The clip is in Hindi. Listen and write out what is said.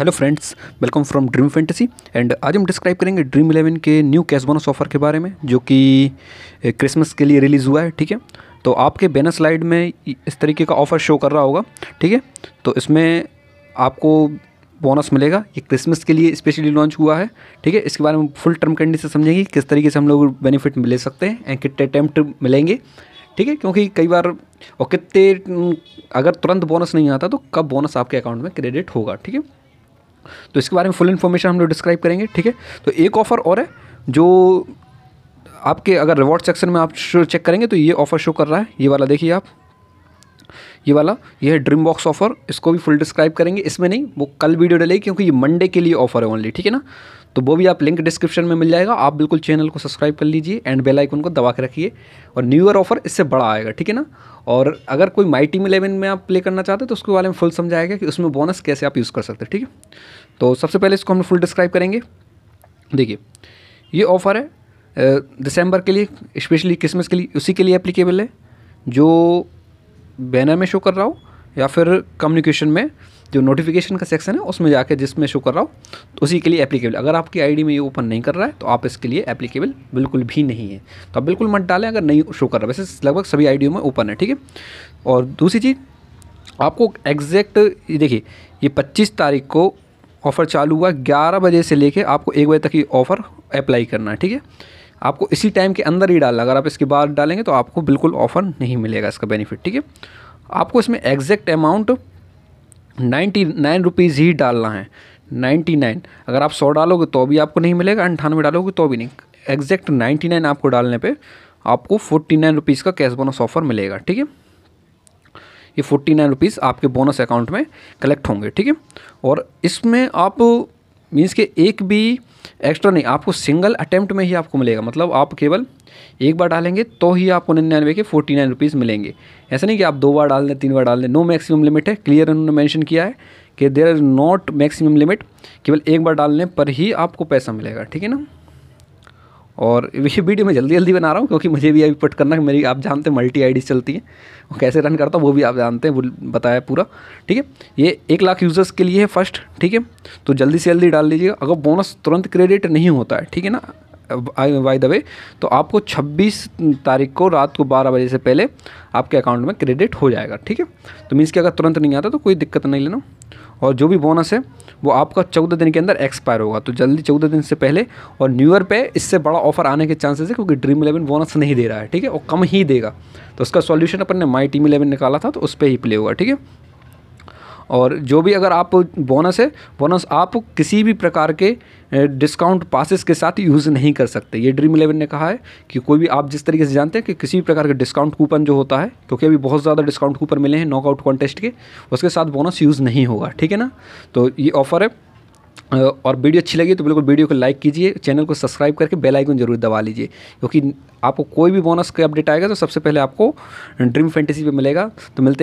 hello friends welcome from Dream Fantasy and आज हम डिस्क्राइब करेंगे ड्रीम इलेवन के न्यू कैश बोनस ऑफर के बारे में जो कि क्रिसमस के लिए रिलीज़ हुआ है ठीक है तो आपके बैनर स्लाइड में इस तरीके का ऑफ़र शो कर रहा होगा ठीक है तो इसमें आपको बोनस मिलेगा ये क्रिसमस के लिए स्पेशली लॉन्च हुआ है ठीक है इसके बारे में फुल टर्म कंडीशन समझेंगे किस तरीके से हम लोग बेनिफिट ले सकते हैं एंड कितने अटैम्प्ट मिलेंगे ठीक है क्योंकि कई बार और कितने अगर तुरंत बोनस नहीं आता तो कब बोनस आपके अकाउंट में क्रेडिट होगा ठीक है तो इसके बारे में फुल इन्फॉर्मेशन हम लोग डिस्क्राइब करेंगे ठीक है तो एक ऑफ़र और है जो आपके अगर रिवॉर्ड सेक्शन में आप चेक करेंगे तो ये ऑफ़र शो कर रहा है ये वाला देखिए आप ये वाला ये है ड्रीम बॉक्स ऑफर इसको भी फुल डिस्क्राइब करेंगे इसमें नहीं वो कल वीडियो डलेगी क्योंकि ये मंडे के लिए ऑफर है ओनली ठीक है ना तो वो भी आप लिंक डिस्क्रिप्शन में मिल जाएगा आप बिल्कुल चैनल को सब्सक्राइब कर लीजिए एंड बेल आइकन को दबा के रखिए और न्यू ईयर ऑफर इससे बड़ा आएगा ठीक है ना और अगर कोई माई टीम इलेवन में आप प्ले करना चाहते हैं तो उसके बारे में फुल समझाएगा कि उसमें बोनस कैसे आप यूज़ कर सकते हैं ठीक है तो सबसे पहले इसको हम फुल डिस्क्राइब करेंगे देखिए ये ऑफ़र है दिसंबर के लिए स्पेशली क्रिसमस के लिए उसी के लिए एप्लीकेबल है जो बैनर में शो कर रहा हो या फिर कम्युनिकेशन में जो नोटिफिकेशन का सेक्शन है उसमें जाके जिसमें शो कर रहा हो तो उसी के लिए एप्लीकेबल अगर आपकी आईडी में ये ओपन नहीं कर रहा है तो आप इसके लिए एप्लीकेबल बिल्कुल भी नहीं है तो आप बिल्कुल मत डालें अगर नहीं शो कर रहा वैसे लगभग सभी आई में ओपन है ठीक है और दूसरी चीज़ आपको एग्जैक्ट देखिए ये पच्चीस तारीख को ऑफ़र चालू हुआ ग्यारह बजे से लेकर आपको एक बजे तक ये ऑफ़र अप्लाई करना है ठीक है आपको इसी टाइम के अंदर ही डालना अगर आप इसके बाद डालेंगे तो आपको बिल्कुल ऑफ़र नहीं मिलेगा इसका बेनिफिट ठीक है आपको इसमें exact amount ninety nine rupees ही डालना है नाइन्टी नाइन अगर आप सौ डालोगे तो भी आपको नहीं मिलेगा अंठानवे डालोगे तो भी नहीं एग्जैक्ट नाइन्टी नाइन आपको डालने पर आपको फोर्टी नाइन रुपीज़ का कैश बोनस ऑफ़र मिलेगा ठीक है ये फोर्टी नाइन रुपीज़ आपके बोनस अकाउंट में कलेक्ट होंगे ठीक है और इसमें आप मीन्स के एक भी एक्स्ट्रा नहीं आपको सिंगल अटैम्प्ट में ही आपको मिलेगा मतलब आप केवल एक बार डालेंगे तो ही आपको निन्यानवे के फोर्टी नाइन रुपीज़ मिलेंगे ऐसा नहीं कि आप दो बार डाल दें तीन बार डाल दें नो मैक्सिमम लिमिट है क्लियर उन्होंने मेंशन किया है कि there is not maximum limit केवल एक बार डालने पर ही आपको पैसा मिलेगा ठीक है ना और ये वीडियो मैं जल्दी जल्दी बना रहा हूँ क्योंकि मुझे भी अभी पट करना है मेरी आप जानते हैं मल्टी आईडी चलती है वो कैसे रन करता हूँ वो भी आप जानते हैं वो बताया पूरा ठीक है ये एक लाख यूज़र्स के लिए है फर्स्ट ठीक है तो जल्दी से जल्दी डाल लीजिएगा अगर बोनस तुरंत क्रेडिट नहीं होता है ठीक है ना वाई द वे तो आपको 26 तारीख को रात को 12 बजे से पहले आपके अकाउंट में क्रेडिट हो जाएगा ठीक है तो मीन्स कि अगर तुरंत नहीं आता तो कोई दिक्कत नहीं लेना और जो भी बोनस है वो आपका चौदह दिन के अंदर एक्सपायर होगा तो जल्दी चौदह दिन से पहले और न्यू ईयर पे इससे बड़ा ऑफर आने के चांसेस है क्योंकि ड्रीम इलेवन बोनस नहीं दे रहा है ठीक है और कम ही देगा तो उसका सॉल्यूशन अपन ने माई टीम इलेवन निकाला था तो उस पर ही प्ले होगा ठीक है और जो भी अगर आप बोनस है बोनस आप किसी भी प्रकार के डिस्काउंट पासिस के साथ यूज़ नहीं कर सकते ये ड्रीम इलेवन ने कहा है कि कोई भी आप जिस तरीके से जानते हैं कि किसी भी प्रकार का डिस्काउंट कूपन जो होता है क्योंकि अभी बहुत ज़्यादा डिस्काउंट कूपन मिले हैं नॉकआउट कॉन्टेस्ट के उसके साथ बोनस यूज़ नहीं होगा ठीक है ना तो ये ऑफ़र है और वीडियो अच्छी लगी तो बिल्कुल वीडियो को लाइक कीजिए चैनल को सब्सक्राइब करके बेल आइकन जरूर दबा लीजिए क्योंकि आपको कोई भी बोनस का अपडेट आएगा तो सबसे पहले आपको ड्रीम फैंटेसी पे मिलेगा तो मिलते हैं